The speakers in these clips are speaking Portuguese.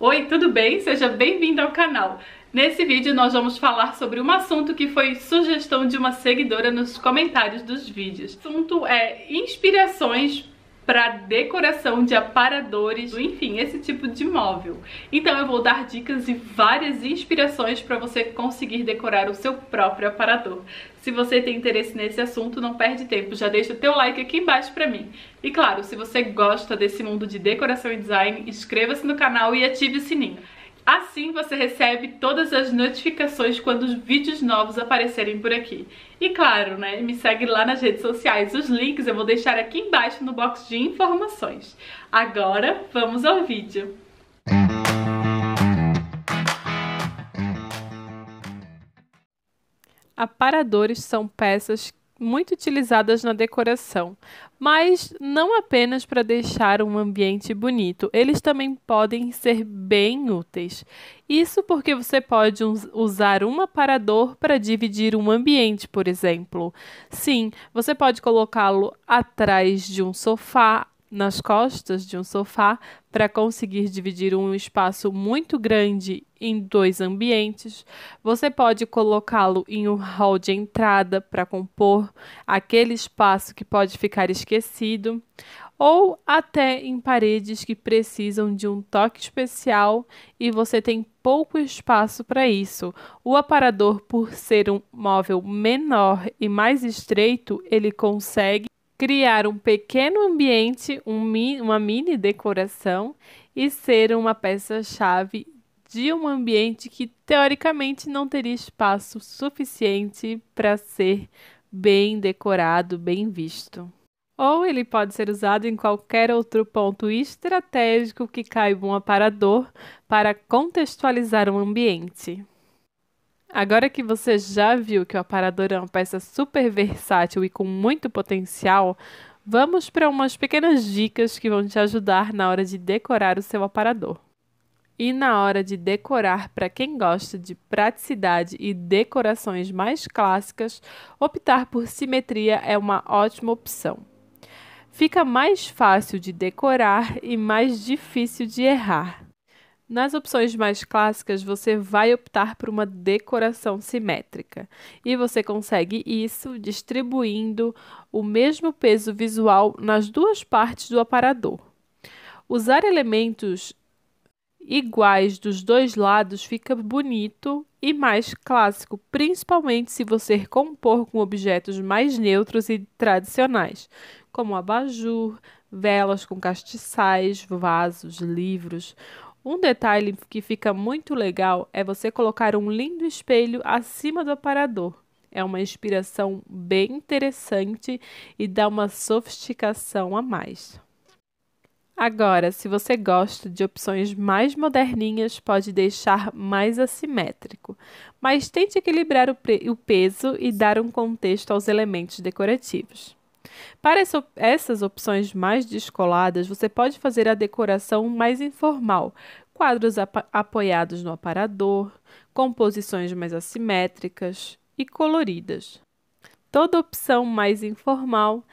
Oi, tudo bem? Seja bem-vindo ao canal. Nesse vídeo nós vamos falar sobre um assunto que foi sugestão de uma seguidora nos comentários dos vídeos. O assunto é inspirações para decoração de aparadores, enfim, esse tipo de móvel. Então eu vou dar dicas e várias inspirações para você conseguir decorar o seu próprio aparador. Se você tem interesse nesse assunto, não perde tempo, já deixa o teu like aqui embaixo para mim. E claro, se você gosta desse mundo de decoração e design, inscreva-se no canal e ative o sininho. Assim você recebe todas as notificações quando os vídeos novos aparecerem por aqui. E claro, né, me segue lá nas redes sociais. Os links eu vou deixar aqui embaixo no box de informações. Agora, vamos ao vídeo. Aparadores são peças muito utilizadas na decoração, mas não apenas para deixar um ambiente bonito, eles também podem ser bem úteis. Isso porque você pode usar um aparador para dividir um ambiente, por exemplo. Sim, você pode colocá-lo atrás de um sofá, nas costas de um sofá para conseguir dividir um espaço muito grande em dois ambientes. Você pode colocá-lo em um hall de entrada para compor aquele espaço que pode ficar esquecido, ou até em paredes que precisam de um toque especial e você tem pouco espaço para isso. O aparador, por ser um móvel menor e mais estreito, ele consegue criar um pequeno ambiente, um mi uma mini decoração e ser uma peça-chave de um ambiente que teoricamente não teria espaço suficiente para ser bem decorado, bem visto. Ou ele pode ser usado em qualquer outro ponto estratégico que caiba um aparador para contextualizar um ambiente. Agora que você já viu que o aparador é uma peça super versátil e com muito potencial, vamos para umas pequenas dicas que vão te ajudar na hora de decorar o seu aparador. E na hora de decorar, para quem gosta de praticidade e decorações mais clássicas, optar por simetria é uma ótima opção. Fica mais fácil de decorar e mais difícil de errar. Nas opções mais clássicas, você vai optar por uma decoração simétrica e você consegue isso distribuindo o mesmo peso visual nas duas partes do aparador. Usar elementos iguais dos dois lados fica bonito e mais clássico, principalmente se você compor com objetos mais neutros e tradicionais, como abajur, velas com castiçais, vasos, livros. Um detalhe que fica muito legal é você colocar um lindo espelho acima do aparador. É uma inspiração bem interessante e dá uma sofisticação a mais. Agora, se você gosta de opções mais moderninhas, pode deixar mais assimétrico, mas tente equilibrar o, o peso e dar um contexto aos elementos decorativos. Para essas opções mais descoladas, você pode fazer a decoração mais informal, quadros ap apoiados no aparador, composições mais assimétricas e coloridas. Toda opção mais informal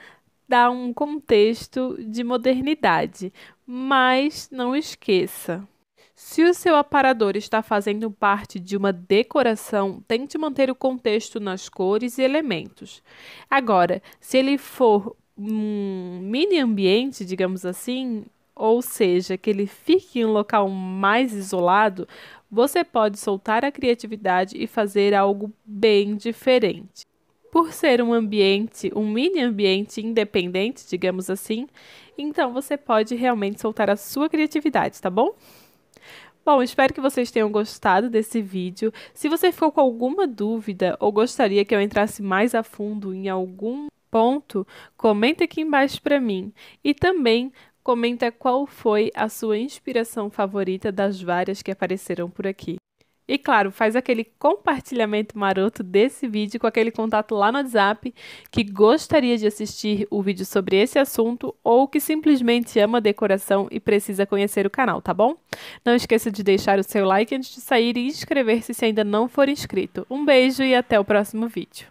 dá um contexto de modernidade, mas não esqueça, se o seu aparador está fazendo parte de uma decoração, tente manter o contexto nas cores e elementos. Agora, se ele for um mini ambiente, digamos assim, ou seja, que ele fique em um local mais isolado, você pode soltar a criatividade e fazer algo bem diferente. Por ser um ambiente, um mini ambiente independente, digamos assim, então você pode realmente soltar a sua criatividade, tá bom? Bom, espero que vocês tenham gostado desse vídeo. Se você ficou com alguma dúvida ou gostaria que eu entrasse mais a fundo em algum ponto, comenta aqui embaixo para mim. E também comenta qual foi a sua inspiração favorita das várias que apareceram por aqui. E claro, faz aquele compartilhamento maroto desse vídeo com aquele contato lá no WhatsApp que gostaria de assistir o vídeo sobre esse assunto ou que simplesmente ama decoração e precisa conhecer o canal, tá bom? Não esqueça de deixar o seu like antes de sair e inscrever-se se ainda não for inscrito. Um beijo e até o próximo vídeo.